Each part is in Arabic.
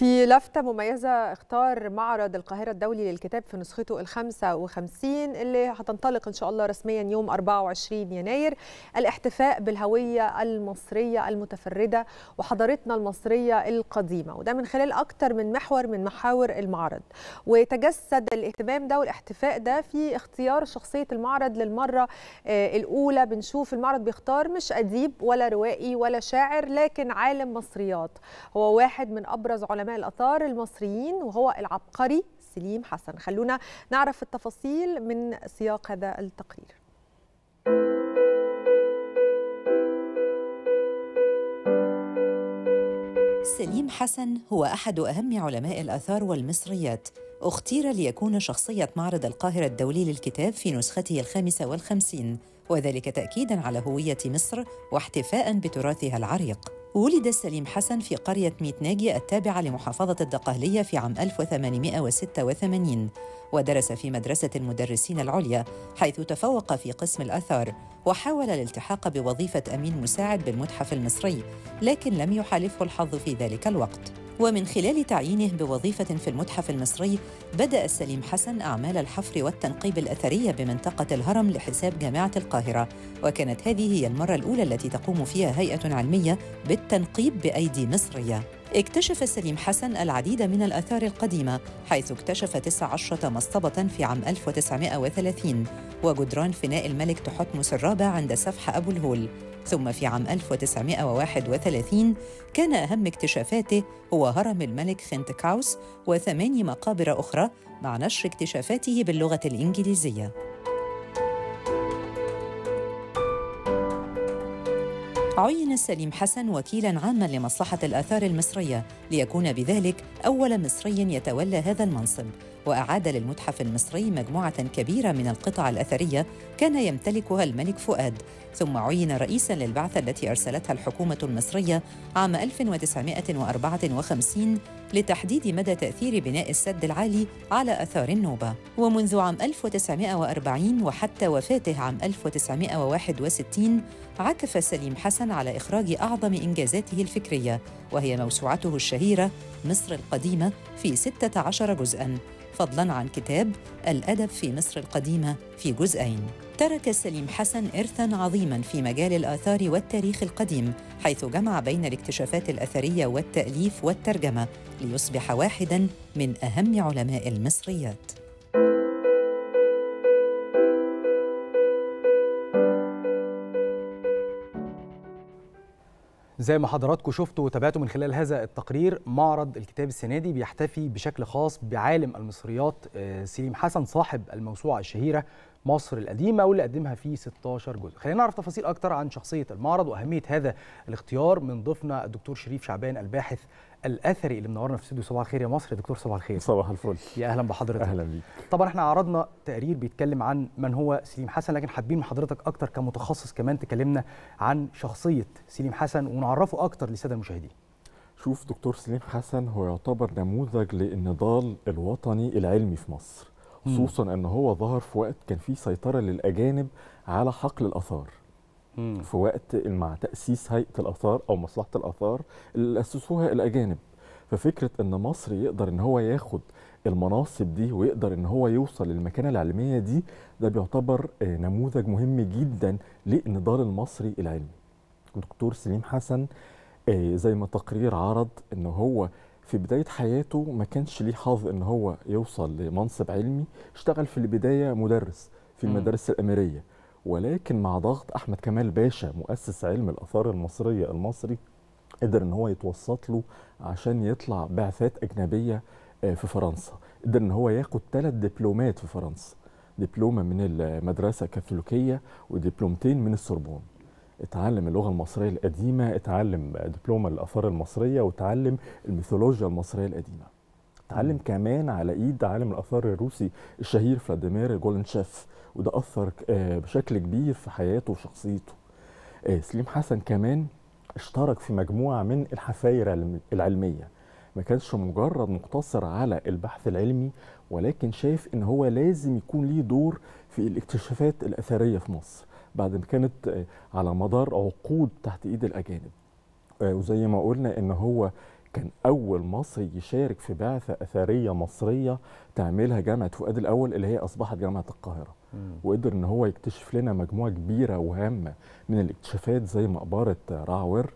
في لفتة مميزة اختار معرض القاهرة الدولي للكتاب في نسخته ال 55 اللي هتنطلق إن شاء الله رسميا يوم 24 يناير الاحتفاء بالهوية المصرية المتفردة وحضارتنا المصرية القديمة وده من خلال أكتر من محور من محاور المعرض وتجسد الاهتمام ده والاحتفاء ده في اختيار شخصية المعرض للمرة آه، الأولى بنشوف المعرض بيختار مش أديب ولا روائي ولا شاعر لكن عالم مصريات هو واحد من أبرز علماء زعماء القطار المصريين وهو العبقري سليم حسن خلونا نعرف التفاصيل من سياق هذا التقرير سليم حسن هو أحد أهم علماء الآثار والمصريات اختير ليكون شخصية معرض القاهرة الدولي للكتاب في نسخته الخامسة والخمسين وذلك تأكيدا على هوية مصر واحتفاء بتراثها العريق ولد سليم حسن في قرية ميت ناجي التابعة لمحافظة الدقهلية في عام 1886 ودرس في مدرسة المدرسين العليا حيث تفوق في قسم الأثار وحاول الالتحاق بوظيفة أمين مساعد بالمتحف المصري لكن لم يحالفه الحظ في ذلك الوقت ومن خلال تعيينه بوظيفة في المتحف المصري بدأ سليم حسن أعمال الحفر والتنقيب الأثرية بمنطقة الهرم لحساب جامعة القاهرة وكانت هذه هي المرة الأولى التي تقوم فيها هيئة علمية بالتنقيب بأيدي مصرية اكتشف سليم حسن العديد من الآثار القديمة حيث اكتشف 19 مصطبة في عام 1930 وجدران فناء الملك تحتمس الرابع عند سفح أبو الهول ثم في عام 1931 كان أهم اكتشافاته هو هرم الملك خنتكاوس وثماني مقابر أخرى مع نشر اكتشافاته باللغة الإنجليزية عين سليم حسن وكيلا عاما لمصلحة الآثار المصرية ليكون بذلك أول مصري يتولى هذا المنصب وأعاد للمتحف المصري مجموعة كبيرة من القطع الأثرية كان يمتلكها الملك فؤاد ثم عين رئيسا للبعثة التي أرسلتها الحكومة المصرية عام 1954 لتحديد مدى تأثير بناء السد العالي على أثار النوبة ومنذ عام 1940 وحتى وفاته عام 1961 عكف سليم حسن على إخراج أعظم إنجازاته الفكرية وهي موسوعته الشهيرة مصر القديمة في 16 جزءاً فضلاً عن كتاب الأدب في مصر القديمة في جزئين ترك سليم حسن إرثاً عظيماً في مجال الآثار والتاريخ القديم حيث جمع بين الاكتشافات الأثرية والتأليف والترجمة ليصبح واحداً من أهم علماء المصريات زي ما حضراتكم شفتوا وتابعتوا من خلال هذا التقرير معرض الكتاب السنه دي بيحتفي بشكل خاص بعالم المصريات آه، سليم حسن صاحب الموسوعه الشهيره مصر القديمه واللي قدمها في 16 جزء. خلينا نعرف تفاصيل اكتر عن شخصيه المعرض واهميه هذا الاختيار من ضيفنا الدكتور شريف شعبان الباحث الاثري اللي منورنا في استوديو صباح الخير يا مصر دكتور صباح الخير صباح الفل يا اهلا بحضرتك اهلا بيك طبعا احنا عرضنا تقرير بيتكلم عن من هو سليم حسن لكن حابين من حضرتك اكتر كمتخصص كمان تكلمنا عن شخصيه سليم حسن ونعرفه اكتر للساده المشاهدين شوف دكتور سليم حسن هو يعتبر نموذج للنضال الوطني العلمي في مصر خصوصا ان هو ظهر في وقت كان فيه سيطره للاجانب على حقل الاثار في وقت مع تاسيس هيئه الاثار او مصلحه الاثار اللي اسسوها الاجانب ففكره ان مصر يقدر ان هو ياخد المناصب دي ويقدر ان هو يوصل للمكانه العلميه دي ده بيعتبر آه، نموذج مهم جدا للنضال المصري العلمي. دكتور سليم حسن آه، زي ما تقرير عرض ان هو في بدايه حياته ما كانش ليه حظ ان هو يوصل لمنصب علمي، اشتغل في البدايه مدرس في المدارس الاميريه ولكن مع ضغط احمد كمال باشا مؤسس علم الاثار المصريه المصري قدر ان هو يتوسط له عشان يطلع بعثات اجنبيه آه، في فرنسا قدر ان هو ياخد ثلاث دبلومات في فرنسا دبلومه من المدرسه الكاثوليكيه ودبلومتين من السوربون اتعلم اللغه المصريه القديمه اتعلم دبلومه الاثار المصريه وتعلم الميثولوجيا المصريه القديمه اتعلم كمان على ايد عالم الاثار الروسي الشهير فلاديمير جولنشيف وده اثر آه، بشكل كبير في حياته وشخصيته آه، سليم حسن كمان اشترك في مجموعه من الحفاير العلميه ما كانش مجرد مقتصر على البحث العلمي ولكن شايف ان هو لازم يكون ليه دور في الاكتشافات الاثريه في مصر بعد ما كانت آه، على مدار عقود تحت ايد الاجانب وزي ما قلنا ان هو كان أول مصري يشارك في بعثة أثرية مصرية تعملها جامعة فؤاد الأول اللي هي أصبحت جامعة القاهرة وقدر إن هو يكتشف لنا مجموعة كبيرة وهامة من الاكتشافات زي مقبرة راعور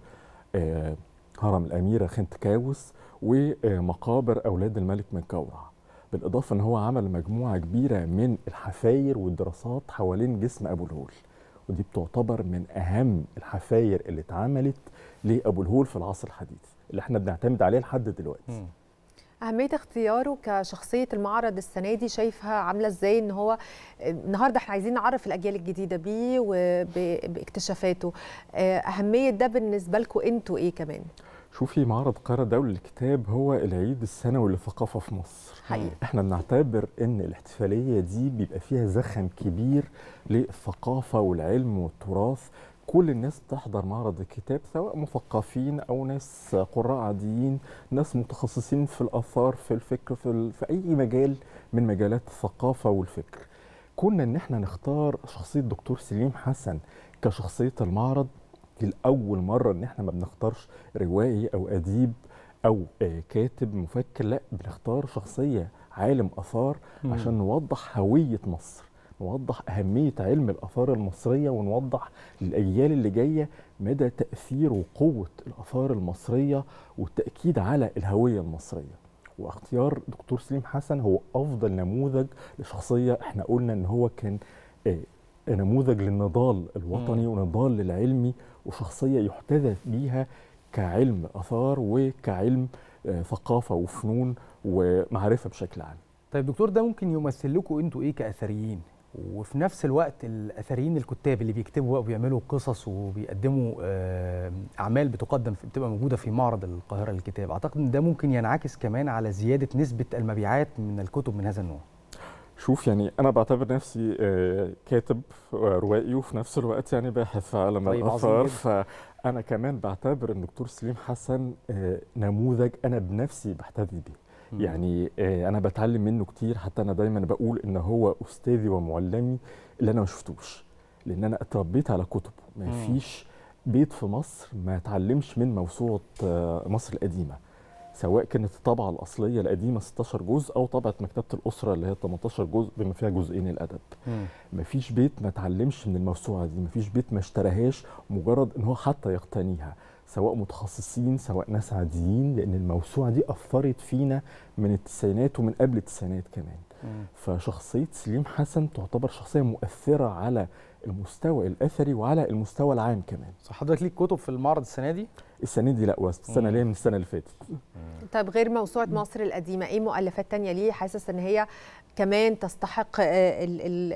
آه، هرم الأميرة خنت كاوس ومقابر أولاد الملك من كورع بالإضافة إن هو عمل مجموعة كبيرة من الحفاير والدراسات حوالين جسم أبو الهول ودي بتعتبر من اهم الحفاير اللي اتعملت لابو الهول في العصر الحديث اللي احنا بنعتمد عليه لحد دلوقتي م. أهمية اختياره كشخصية المعرض السنة دي شايفها عاملة ازاي ان هو النهاردة احنا عايزين نعرف الأجيال الجديدة بيه وباكتشافاته آه، أهمية ده بالنسبة لكم انتوا ايه كمان؟ شوفي معرض قرى دولي للكتاب هو العيد السنوي للثقافة في مصر حقيقة. احنا بنعتبر ان الاحتفالية دي بيبقى فيها زخم كبير للثقافة والعلم والتراث كل الناس بتحضر معرض الكتاب سواء مثقفين او ناس قراء عاديين ناس متخصصين في الاثار في الفكر في, ال... في اي مجال من مجالات الثقافه والفكر كنا ان احنا نختار شخصيه دكتور سليم حسن كشخصيه المعرض لاول مره ان احنا ما بنختارش روائي او اديب او آه، كاتب مفكر لا بنختار شخصيه عالم اثار عشان نوضح هويه مصر نوضح أهمية علم الآثار المصرية ونوضح للأجيال اللي جاية مدى تأثير وقوة الآثار المصرية والتأكيد على الهوية المصرية واختيار دكتور سليم حسن هو أفضل نموذج لشخصية احنا قلنا إن هو كان آه، نموذج للنضال الوطني ونضال للعلمي وشخصيه يحتذى بيها كعلم اثار وكعلم آه، ثقافه وفنون ومعرفه بشكل عام. طيب دكتور ده ممكن يمثل لكم انتوا ايه كاثريين؟ وفي نفس الوقت الاثريين الكتاب اللي بيكتبوا وبيعملوا قصص وبيقدموا آه، اعمال بتقدم بتبقى موجوده في معرض القاهره للكتاب اعتقد ان ده ممكن ينعكس كمان على زياده نسبه المبيعات من الكتب من هذا النوع شوف يعني انا بعتبر نفسي آه، كاتب آه، روائي وفي نفس الوقت يعني باحث في عالم طيب الاثار فانا كمان بعتبر ان الدكتور سليم حسن آه، نموذج انا بنفسي بحتذي بيه يعني انا بتعلم منه كتير حتى انا دايما بقول ان هو استاذي ومعلمي اللي انا ما شفتوش لان انا اتربيت على كتبه ما فيش بيت في مصر ما اتعلمش من موسوعه مصر القديمه سواء كانت الطبعه الاصليه القديمه 16 جزء او طبعه مكتبه الاسره اللي هي 18 جزء بما فيها جزئين الادب مفيش بيت ما اتعلمش من الموسوعه دي مفيش بيت ما اشتراهاش مجرد ان هو حتى يقتنيها سواء متخصصين سواء ناس عاديين لان الموسوعه دي اثرت فينا من التسعينات ومن قبل التسعينات كمان مم. فشخصيه سليم حسن تعتبر شخصيه مؤثره على المستوى الاثري وعلى المستوى العام كمان صح حضرتك ليك كتب في المعرض السنه دي السنه دي لا بس السنه اللي من السنه اللي فاتت طيب غير موسوعه مصر القديمه ايه مؤلفات تانية ليه حاسس ان هي كمان تستحق آه،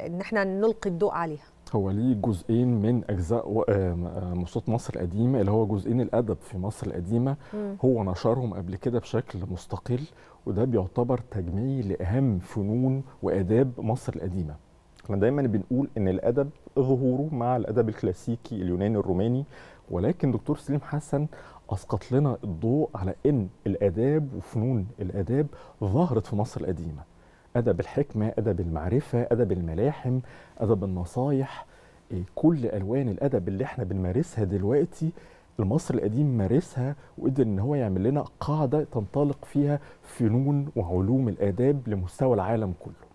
ان احنا نلقي الضوء عليها هو ليه جزئين من اجزاء آه، آه، موسوعه مصر القديمه اللي هو جزئين الادب في مصر القديمه هو نشرهم قبل كده بشكل مستقل وده بيعتبر تجميل لاهم فنون واداب مصر القديمه احنا دايما بنقول ان الادب ظهوره مع الادب الكلاسيكي اليوناني الروماني ولكن دكتور سليم حسن اسقط لنا الضوء على ان الاداب وفنون الاداب ظهرت في مصر القديمه ادب الحكمه ادب المعرفه ادب الملاحم ادب النصايح آه، كل الوان الادب اللي احنا بنمارسها دلوقتي المصري القديم مارسها وقدر ان هو يعمل لنا قاعده تنطلق فيها فنون وعلوم الاداب لمستوى العالم كله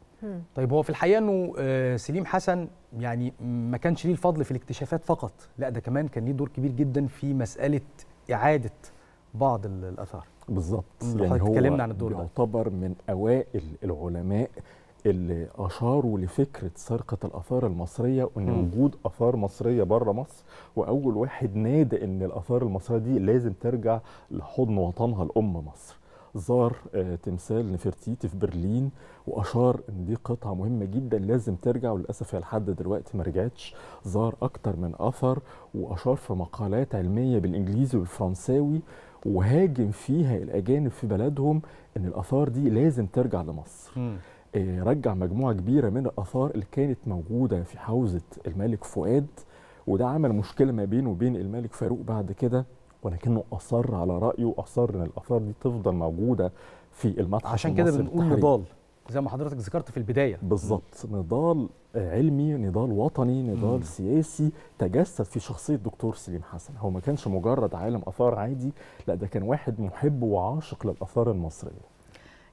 طيب هو في الحقيقه انه آه، سليم حسن يعني ما كانش ليه الفضل في الاكتشافات فقط لا ده كمان كان ليه دور كبير جدا في مساله اعاده بعض الاثار بالظبط يعني هو اتكلمنا عن الدور ده يعتبر من اوائل العلماء اللي اشاروا لفكره سرقه الاثار المصريه وان م. وجود اثار مصريه بره مصر واول واحد نادى ان الاثار المصريه دي لازم ترجع لحضن وطنها الام مصر زار آه، تمثال نفرتيتي في برلين واشار ان دي قطعه مهمه جدا لازم ترجع وللاسف هي لحد دلوقتي ما رجعتش زار اكتر من اثر واشار في مقالات علميه بالانجليزي والفرنساوي وهاجم فيها الاجانب في بلدهم ان الاثار دي لازم ترجع لمصر آه، رجع مجموعه كبيره من الاثار اللي كانت موجوده في حوزه الملك فؤاد وده عمل مشكله ما بينه وبين الملك فاروق بعد كده ولكنه أصر على رأيه وأصر إن الآثار دي تفضل موجودة في المتحف عشان كده بنقول نضال زي ما حضرتك ذكرت في البدايه بالظبط نضال علمي نضال وطني نضال مم. سياسي تجسد في شخصيه دكتور سليم حسن هو ما كانش مجرد عالم اثار عادي لا ده كان واحد محب وعاشق للاثار المصريه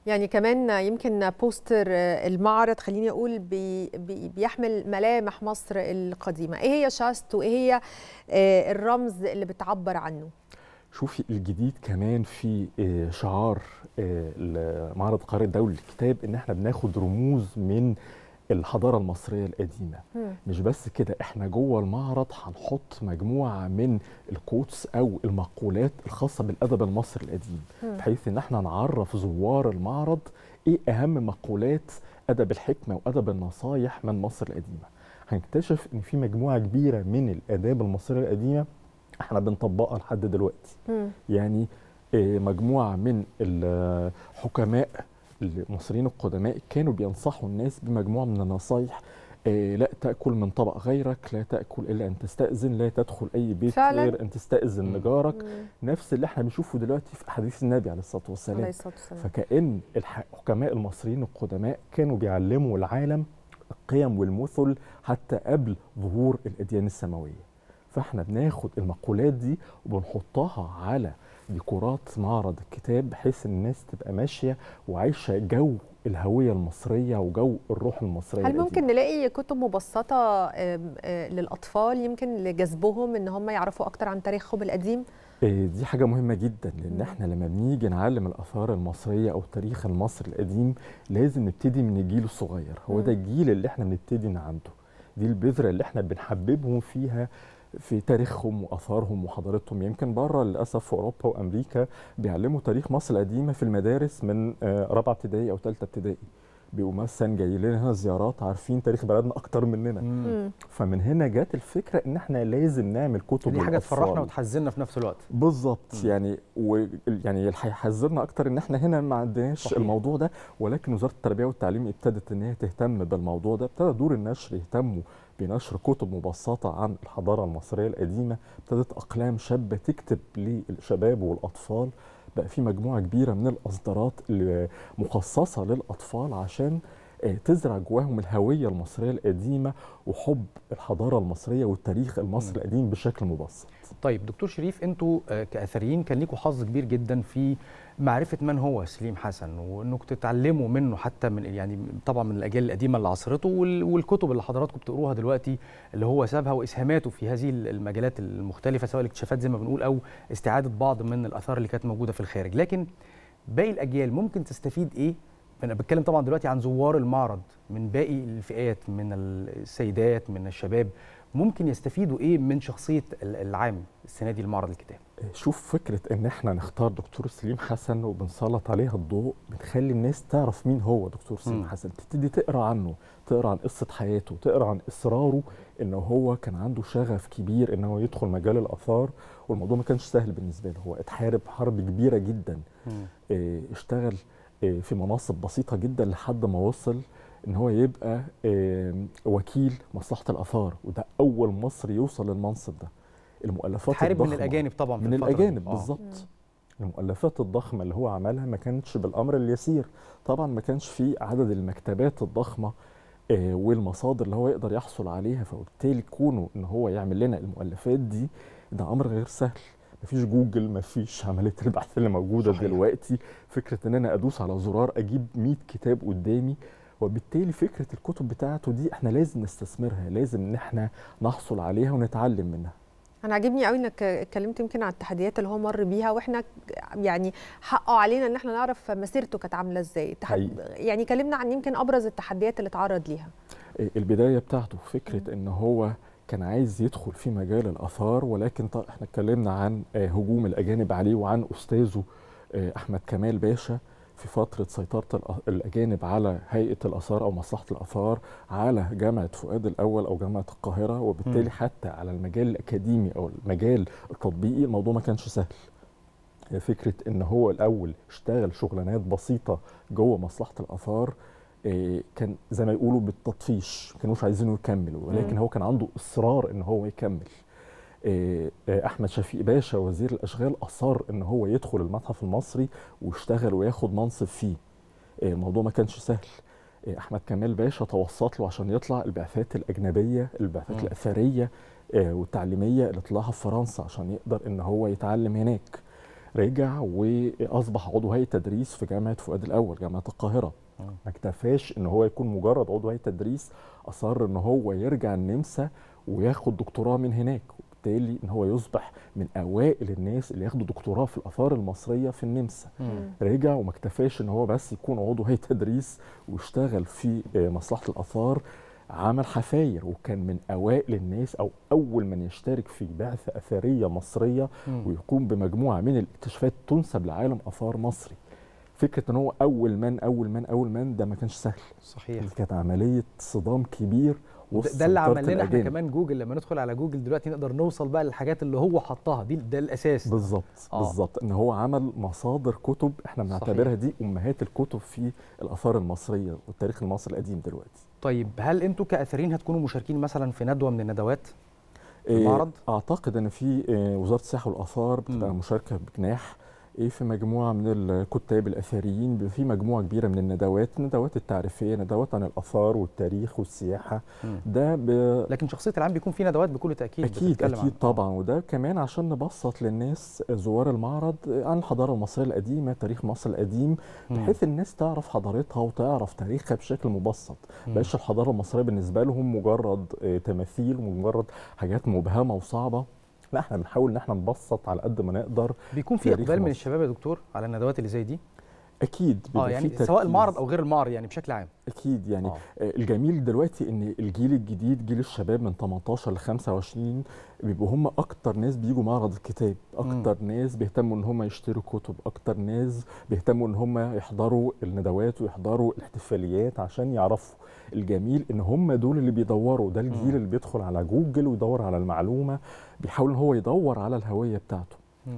يعني كمان يمكن بوستر المعرض خليني اقول بي بي بيحمل ملامح مصر القديمه ايه هي شاست وايه هي آه، الرمز اللي بتعبر عنه شوفي الجديد كمان في آه، شعار آه، معرض قارئ الدولي للكتاب ان احنا بناخد رموز من الحضاره المصريه القديمه مم. مش بس كده احنا جوه المعرض هنحط مجموعه من الكوتس او المقولات الخاصه بالادب المصري القديم مم. بحيث ان احنا نعرف زوار المعرض ايه اهم مقولات ادب الحكمه وادب النصايح من مصر القديمه هنكتشف ان في مجموعه كبيره من الاداب المصريه القديمه احنا بنطبقها لحد دلوقتي م. يعني آه، مجموعه من الحكماء المصريين القدماء كانوا بينصحوا الناس بمجموعه من النصايح آه، لا تاكل من طبق غيرك لا تاكل الا ان تستاذن لا تدخل اي بيت فعلا. غير ان تستاذن لجارك نفس اللي احنا بنشوفه دلوقتي في احاديث النبي عليه الصلاه والسلام عليه الصلاه والسلام فكان الحكماء المصريين القدماء كانوا بيعلموا العالم القيم والمثل حتى قبل ظهور الاديان السماويه فاحنا بناخد المقولات دي وبنحطها على ديكورات معرض الكتاب بحيث الناس تبقى ماشيه وعايشه جو الهويه المصريه وجو الروح المصريه هل ممكن القديمة. نلاقي كتب مبسطه آه، للاطفال يمكن لجذبهم ان هم يعرفوا اكتر عن تاريخهم القديم آه، دي حاجه مهمه جدا لان احنا لما بنيجي نعلم الاثار المصريه او التاريخ المصري القديم لازم نبتدي من الجيل الصغير هو ده الجيل اللي احنا بنبتدي من عنده دي البذره اللي احنا بنحببهم فيها في تاريخهم واثارهم وحضارتهم يمكن بره للاسف في اوروبا وامريكا بيعلموا تاريخ مصر القديمه في المدارس من آه، رابعه ابتدائي او ثالثه ابتدائي بيبقوا مثلا جايين لنا هنا زيارات عارفين تاريخ بلدنا اكتر مننا مم. فمن هنا جت الفكره ان احنا لازم نعمل كتب دي حاجه تفرحنا وتحزننا في نفس الوقت بالظبط يعني و يعني هيحذرنا اكتر ان احنا هنا ما عندناش الموضوع ده ولكن وزاره التربيه والتعليم ابتدت ان هي تهتم بالموضوع ده ابتدى دور النشر يهتموا بنشر كتب مبسطة عن الحضارة المصرية القديمة ابتدت أقلام شابة تكتب للشباب والأطفال بقى في مجموعه كبيره من الاصدارات مخصصه للاطفال عشان آه، تزرع جواهم الهويه المصريه القديمه وحب الحضاره المصريه والتاريخ المصري القديم بشكل مبسط. طيب دكتور شريف انتوا آه، كاثريين كان ليكوا حظ كبير جدا في معرفه من هو سليم حسن وانكم تتعلموا منه حتى من يعني طبعا من الاجيال القديمه اللي عاصرته والكتب اللي حضراتكم بتقروها دلوقتي اللي هو سابها واسهاماته في هذه المجالات المختلفه سواء الاكتشافات زي ما بنقول او استعاده بعض من الاثار اللي كانت موجوده في الخارج، لكن باقي الاجيال ممكن تستفيد ايه انا بتكلم طبعا دلوقتي عن زوار المعرض من باقي الفئات من السيدات من الشباب ممكن يستفيدوا ايه من شخصيه العام السنه دي المعرض الكتاب آه، شوف فكره ان احنا نختار دكتور سليم حسن وبنسلط عليها الضوء بتخلي الناس تعرف مين هو دكتور سليم م. حسن تبتدي تقرا عنه تقرا عن قصه حياته تقرا عن اصراره ان هو كان عنده شغف كبير ان هو يدخل مجال الاثار والموضوع ما كانش سهل بالنسبه له هو اتحارب حرب كبيره جدا آه، اشتغل اشتغل آه، في مناصب بسيطه جدا لحد ما وصل ان هو يبقى آه، وكيل مصلحه الاثار وده اول مصري يوصل للمنصب ده المؤلفات حارب الضخمه من الاجانب طبعا من الاجانب آه. بالظبط المؤلفات الضخمه اللي هو عملها ما كانتش بالامر اليسير طبعا ما كانش في عدد المكتبات الضخمه والمصادر اللي هو يقدر يحصل عليها فبالتالي كونه ان هو يعمل لنا المؤلفات دي ده امر غير سهل مفيش جوجل مفيش عمليه البحث اللي موجوده صحيح. دلوقتي فكره ان انا ادوس على زرار اجيب 100 كتاب قدامي وبالتالي فكره الكتب بتاعته دي احنا لازم نستثمرها لازم ان احنا نحصل عليها ونتعلم منها انا عاجبني قوي انك اتكلمت يمكن عن التحديات اللي هو مر بيها واحنا يعني حقه علينا ان احنا نعرف مسيرته كانت عامله ازاي يعني كلمنا عن يمكن ابرز التحديات اللي اتعرض ليها آه، البدايه بتاعته فكره ان هو كان عايز يدخل في مجال الاثار ولكن احنا اتكلمنا عن آه، هجوم الاجانب عليه وعن استاذه آه، احمد كمال باشا في فترة سيطرة الأجانب على هيئة الآثار أو مصلحة الآثار على جامعة فؤاد الأول أو جامعة القاهرة وبالتالي م. حتى على المجال الأكاديمي أو المجال التطبيقي الموضوع ما كانش سهل فكرة إن هو الأول اشتغل شغلانات بسيطة جوه مصلحة الآثار إيه، كان زي ما يقولوا بالتطفيش ما كانوش عايزينه يكمل ولكن هو كان عنده اصرار ان هو يكمل إيه، إيه، احمد شفيق باشا وزير الاشغال اصر ان هو يدخل المتحف المصري ويشتغل وياخد منصب فيه الموضوع ما كانش سهل احمد كمال باشا توسط له عشان يطلع البعثات الاجنبيه البعثات الاثريه والتعليميه اللي طلعها في فرنسا عشان يقدر ان هو يتعلم هناك رجع واصبح عضو هيئه تدريس في جامعه فؤاد الاول جامعه القاهره ما اكتفاش ان هو يكون مجرد عضو هيئه تدريس اصر ان هو يرجع النمسا وياخد دكتوراه من هناك وبالتالي ان هو يصبح من اوائل الناس اللي ياخدوا دكتوراه في الاثار المصريه في النمسا رجع وما اكتفاش ان هو بس يكون عضو هيئه تدريس واشتغل في آه، مصلحه الاثار عمل حفاير وكان من اوائل الناس او اول من يشترك في بعثه اثريه مصريه ويقوم بمجموعه من الاكتشافات تنسب لعالم اثار مصري فكره ان هو اول من اول من اول من ده ما كانش سهل صحيح كانت عمليه صدام كبير ده اللي عمل لنا احنا كمان جوجل لما ندخل على جوجل دلوقتي نقدر نوصل بقى للحاجات اللي هو حطها دي ده الاساس بالظبط آه. بالظبط ان هو عمل مصادر كتب احنا بنعتبرها دي امهات الكتب في الاثار المصريه والتاريخ المصري القديم دلوقتي طيب هل انتوا كاثرين هتكونوا مشاركين مثلا في ندوه من الندوات إيه، المعرض اعتقد ان في إيه، وزاره السياحه والاثار بتبقى مشاركه بجناح إيه في مجموعه من الكتاب الاثريين في مجموعه كبيره من الندوات ندوات التعريفيه ندوات عن الاثار والتاريخ والسياحه ده ب... لكن شخصيه العام بيكون في ندوات بكل تاكيد اكيد اكيد طبعا وده كمان عشان نبسط للناس زوار المعرض عن الحضاره المصريه القديمه تاريخ مصر القديم بحيث الناس تعرف حضارتها وتعرف تاريخها بشكل مبسط بقاش الحضاره المصريه بالنسبه لهم مجرد آه، تماثيل ومجرد حاجات مبهمه وصعبه لا احنا بنحاول ان احنا نبسط على قد ما نقدر بيكون في اقبال من الشباب يا دكتور على الندوات اللي زي دي اكيد اه يعني سواء المعرض او غير المعرض يعني بشكل عام اكيد يعني آه. آه، الجميل دلوقتي ان الجيل الجديد جيل الشباب من 18 ل 25 بيبقوا هم اكتر ناس بيجوا معرض الكتاب اكتر م. ناس بيهتموا ان هم يشتروا كتب اكتر ناس بيهتموا ان هم يحضروا الندوات ويحضروا الاحتفاليات عشان يعرفوا الجميل ان هم دول اللي بيدوروا ده الجيل اللي بيدخل على جوجل ويدور على المعلومه بيحاول ان هو يدور على الهويه بتاعته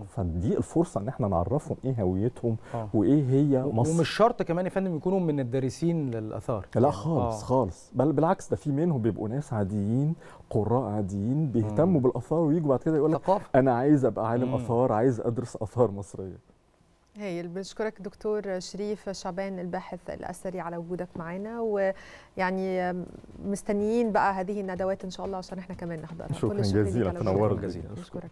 فدي الفرصه ان احنا نعرفهم ايه هويتهم آه. وايه هي مصر ومش شرط كمان يا فندم يكونوا من الدارسين للاثار لا يعني. خالص آه. خالص بل بالعكس ده في منهم بيبقوا ناس عاديين قراء عاديين بيهتموا مم. بالاثار ويجوا بعد كده يقول لك انا عايز ابقى عالم مم. اثار عايز ادرس اثار مصريه هايل بنشكرك دكتور شريف شعبان الباحث الاثري على وجودك معانا ويعني مستنيين بقى هذه الندوات ان شاء الله عشان احنا كمان نحضرها شكرا جزيلا تنورت جزيلا شكرا